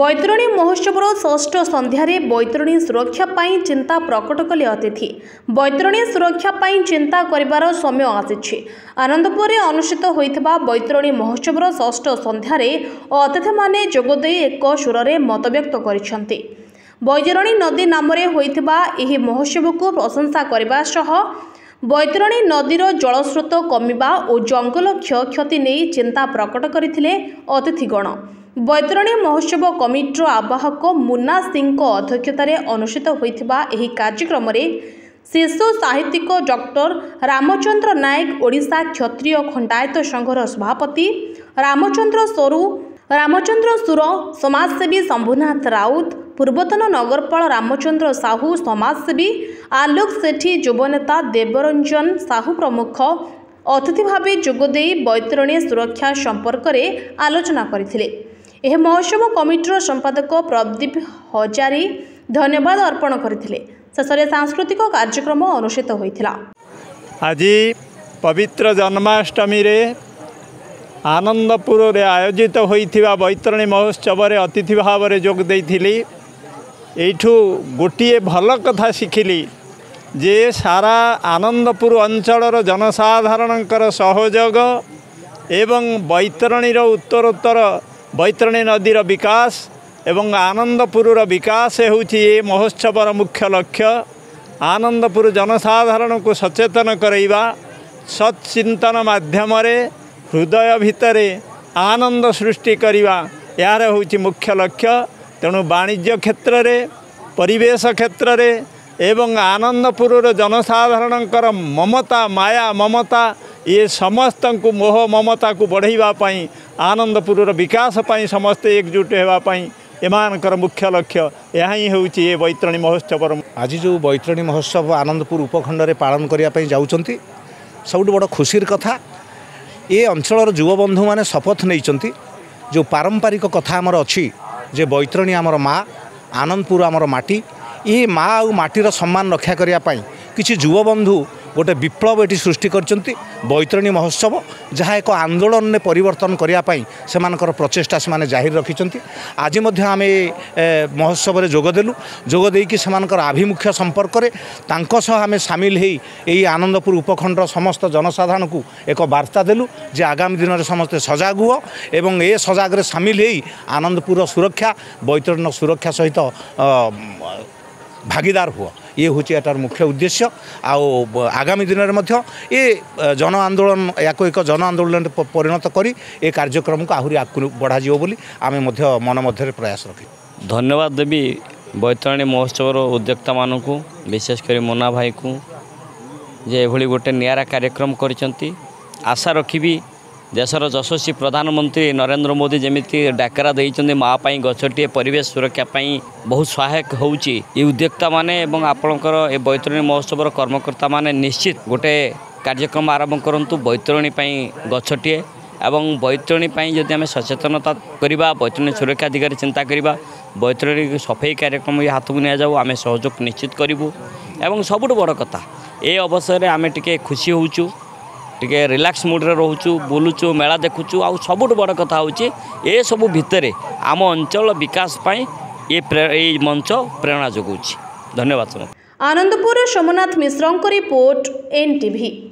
ବୈତରଣୀ ମହୋତ୍ସବର ଷଷ୍ଠ ସନ୍ଧ୍ୟାରେ ବୈତରଣୀ ସୁରକ୍ଷା ପାଇଁ ଚିନ୍ତା ପ୍ରକଟ କଲେ ଅତିଥି ବୈତରଣୀ ସୁରକ୍ଷା ପାଇଁ ଚିନ୍ତା କରିବାର ସମୟ ଆସିଛି ଆନନ୍ଦପୁରରେ ଅନୁଷ୍ଠିତ ହୋଇଥିବା ବୈତରଣୀ ମହୋତ୍ସବର ଷଷ୍ଠ ସନ୍ଧ୍ୟାରେ ଅତିଥିମାନେ ଯୋଗଦେଇ ଏକ ସ୍ୱରରେ ମତବ୍ୟକ୍ତ କରିଛନ୍ତି ବୈତରଣୀ ନଦୀ ନାମରେ ହୋଇଥିବା ଏହି ମହୋତ୍ସବକୁ ପ୍ରଶଂସା କରିବା ସହ ବୈତରଣୀ ନଦୀର ଜଳସ୍ରୋତ କମିବା ଓ ଜଙ୍ଗଲ କ୍ଷୟକ୍ଷତି ନେଇ ଚିନ୍ତା ପ୍ରକଟ କରିଥିଲେ ଅତିଥିଗଣ ବୈତରଣୀ ମହୋତ୍ସବ କମିଟିର ଆବାହକ ମୁନା ସିଂଙ୍କ ଅଧ୍ୟକ୍ଷତାରେ ଅନୁଷ୍ଠିତ ହୋଇଥିବା ଏହି କାର୍ଯ୍ୟକ୍ରମରେ ଶିଶୁ ସାହିତ୍ୟିକ ଡକ୍ଟର ରାମଚନ୍ଦ୍ର ନାୟକ ଓଡ଼ିଶା କ୍ଷତ୍ରିୟ ଖଣ୍ଡାୟତ ସଂଘର ସଭାପତି ରାମଚନ୍ଦ୍ର ସୋରୁ ରାମଚନ୍ଦ୍ର ସୁର ସମାଜସେବୀ ଶମ୍ଭୁନାଥ ରାଉତ ପୂର୍ବତନ ନଗରପାଳ ରାମଚନ୍ଦ୍ର ସାହୁ ସମାଜସେବୀ ଆଲୋକ ସେଠୀ ଯୁବନେତା ଦେବରଞ୍ଜନ ସାହୁ ପ୍ରମୁଖ ଅତିଥି ଭାବେ ଯୋଗଦେଇ ବୈତରଣୀ ସୁରକ୍ଷା ସମ୍ପର୍କରେ ଆଲୋଚନା କରିଥିଲେ ଏହି ମହୋତ୍ସବ କମିଟିର ସମ୍ପାଦକ ପ୍ରଦୀପ ହଜାରୀ ଧନ୍ୟବାଦ ଅର୍ପଣ କରିଥିଲେ ଶେଷରେ ସାଂସ୍କୃତିକ କାର୍ଯ୍ୟକ୍ରମ ଅନୁଷ୍ଠିତ ହୋଇଥିଲା ଆଜି ପବିତ୍ର ଜନ୍ମାଷ୍ଟମୀରେ ଆନନ୍ଦପୁରରେ ଆୟୋଜିତ ହୋଇଥିବା ବୈତରଣୀ ମହୋତ୍ସବରେ ଅତିଥି ଭାବରେ ଯୋଗ ଦେଇଥିଲି ଏଇଠୁ ଗୋଟିଏ ଭଲ କଥା ଶିଖିଲି ଯେ ସାରା ଆନନ୍ଦପୁର ଅଞ୍ଚଳର ଜନସାଧାରଣଙ୍କର ସହଯୋଗ ଏବଂ ବୈତରଣୀର ଉତ୍ତରୋତ୍ତର ବୈତରଣୀ ନଦୀର ବିକାଶ ଏବଂ ଆନନ୍ଦପୁରର ବିକାଶ ହେଉଛି ଏ ମହୋତ୍ସବର ମୁଖ୍ୟ ଲକ୍ଷ୍ୟ ଆନନ୍ଦପୁର ଜନସାଧାରଣଙ୍କୁ ସଚେତନ କରାଇବା ସତ୍ଚିନ୍ତନ ମାଧ୍ୟମରେ ହୃଦୟ ଭିତରେ ଆନନ୍ଦ ସୃଷ୍ଟି କରିବା ଏହାର ହେଉଛି ମୁଖ୍ୟ ଲକ୍ଷ୍ୟ ତେଣୁ ବାଣିଜ୍ୟ କ୍ଷେତ୍ରରେ ପରିବେଶ କ୍ଷେତ୍ରରେ ଏବଂ ଆନନ୍ଦପୁରର ଜନସାଧାରଣଙ୍କର ମମତା ମାୟା ମମତା ଇଏ ସମସ୍ତଙ୍କୁ ମୋହ ମମତାକୁ ବଢ଼େଇବା ପାଇଁ ଆନନ୍ଦପୁରର ବିକାଶ ପାଇଁ ସମସ୍ତେ ଏକଜୁଟ ହେବା ପାଇଁ ଏମାନଙ୍କର ମୁଖ୍ୟ ଲକ୍ଷ୍ୟ ଏହା ହିଁ ହେଉଛି ଏ ବୈତରଣୀ ମହୋତ୍ସବର ଆଜି ଯେଉଁ ବୈତରଣୀ ମହୋତ୍ସବ ଆନନ୍ଦପୁର ଉପଖଣ୍ଡରେ ପାଳନ କରିବା ପାଇଁ ଯାଉଛନ୍ତି ସବୁଠୁ ବଡ଼ ଖୁସିର କଥା ଏ ଅଞ୍ଚଳର ଯୁବବନ୍ଧୁମାନେ ଶପଥ ନେଇଛନ୍ତି ଯେଉଁ ପାରମ୍ପାରିକ କଥା ଆମର ଅଛି ଯେ ବୈତରଣୀ ଆମର ମା ଆନନ୍ଦପୁର ଆମର ମାଟି ଏ ମା ଆଉ ମାଟିର ସମ୍ମାନ ରକ୍ଷା କରିବା ପାଇଁ କିଛି ଯୁବବନ୍ଧୁ ଗୋଟେ ବିପ୍ଳବ ଏଠି ସୃଷ୍ଟି କରିଛନ୍ତି ବୈତରଣୀ ମହୋତ୍ସବ ଯାହା ଏକ ଆନ୍ଦୋଳନରେ ପରିବର୍ତ୍ତନ କରିବା ପାଇଁ ସେମାନଙ୍କର ପ୍ରଚେଷ୍ଟା ସେମାନେ ଜାହିର ରଖିଛନ୍ତି ଆଜି ମଧ୍ୟ ଆମେ ମହୋତ୍ସବରେ ଯୋଗଦେଲୁ ଯୋଗ ଦେଇକି ସେମାନଙ୍କର ଆଭିମୁଖ୍ୟ ସମ୍ପର୍କରେ ତାଙ୍କ ସହ ଆମେ ସାମିଲ ହେଇ ଏହି ଆନନ୍ଦପୁର ଉପଖଣ୍ଡର ସମସ୍ତ ଜନସାଧାରଣଙ୍କୁ ଏକ ବାର୍ତ୍ତା ଦେଲୁ ଯେ ଆଗାମୀ ଦିନରେ ସମସ୍ତେ ସଜାଗ ହୁଅ ଏବଂ ଏ ସଜାଗରେ ସାମିଲ ହେଇ ଆନନ୍ଦପୁରର ସୁରକ୍ଷା ବୈତରଣୀର ସୁରକ୍ଷା ସହିତ ଭାଗିଦାର ହୁଅ ଇଏ ହେଉଛି ଏଟାର ମୁଖ୍ୟ ଉଦ୍ଦେଶ୍ୟ ଆଉ ଆଗାମୀ ଦିନରେ ମଧ୍ୟ ଏ ଜନ ଆନ୍ଦୋଳନ ୟାକୁ ଏକ ଜନ ଆନ୍ଦୋଳନରେ ପରିଣତ କରି ଏ କାର୍ଯ୍ୟକ୍ରମକୁ ଆହୁରି ଆଗକୁ ବଢ଼ାଯିବ ବୋଲି ଆମେ ମଧ୍ୟ ମନ ମଧ୍ୟରେ ପ୍ରୟାସ ରଖିବୁ ଧନ୍ୟବାଦ ଦେବି ବୈତରଣୀ ମହୋତ୍ସବର ଉଦ୍ୟୋକ୍ତାମାନଙ୍କୁ ବିଶେଷ କରି ମୋନା ଭାଇକୁ ଯେ ଏଭଳି ଗୋଟେ ନିଆରା କାର୍ଯ୍ୟକ୍ରମ କରିଛନ୍ତି ଆଶା ରଖିବି ଦେଶର ଯଶସ୍ୱୀ ପ୍ରଧାନମନ୍ତ୍ରୀ ନରେନ୍ଦ୍ର ମୋଦି ଯେମିତି ଡାକରା ଦେଇଛନ୍ତି ମା ପାଇଁ ଗଛଟିଏ ପରିବେଶ ସୁରକ୍ଷା ପାଇଁ ବହୁତ ସହାୟକ ହେଉଛି ଏ ଉଦ୍ୟୋକ୍ତାମାନେ ଏବଂ ଆପଣଙ୍କର ଏ ବୈତରଣୀ ମହୋତ୍ସବର କର୍ମକର୍ତ୍ତାମାନେ ନିଶ୍ଚିତ ଗୋଟେ କାର୍ଯ୍ୟକ୍ରମ ଆରମ୍ଭ କରନ୍ତୁ ବୈତରଣୀ ପାଇଁ ଗଛଟିଏ ଏବଂ ବୈତରଣୀ ପାଇଁ ଯଦି ଆମେ ସଚେତନତା କରିବା ବୈତରଣୀ ସୁରକ୍ଷା ଦିଗରେ ଚିନ୍ତା କରିବା ବୈତରଣୀ ସଫେଇ କାର୍ଯ୍ୟକ୍ରମ ହାତକୁ ନିଆଯାଉ ଆମେ ସହଯୋଗ ନିଶ୍ଚିତ କରିବୁ ଏବଂ ସବୁଠୁ ବଡ଼ କଥା ଏ ଅବସରରେ ଆମେ ଟିକେ ଖୁସି ହେଉଛୁ ଟିକେ ରିଲାକ୍ସ ମୁଡ଼୍ରେ ରହୁଛୁ ବୁଲୁଛୁ ମେଳା ଦେଖୁଛୁ ଆଉ ସବୁଠୁ ବଡ଼ କଥା ହେଉଛି ଏସବୁ ଭିତରେ ଆମ ଅଞ୍ଚଳ ବିକାଶ ପାଇଁ ଏ ଏଇ ମଞ୍ଚ ପ୍ରେରଣା ଯୋଗାଉଛି ଧନ୍ୟବାଦ ସମସ୍ତେ ଆନନ୍ଦପୁର ସୋମନାଥ ମିଶ୍ରଙ୍କ ରିପୋର୍ଟ ଏନ୍ ଟିଭି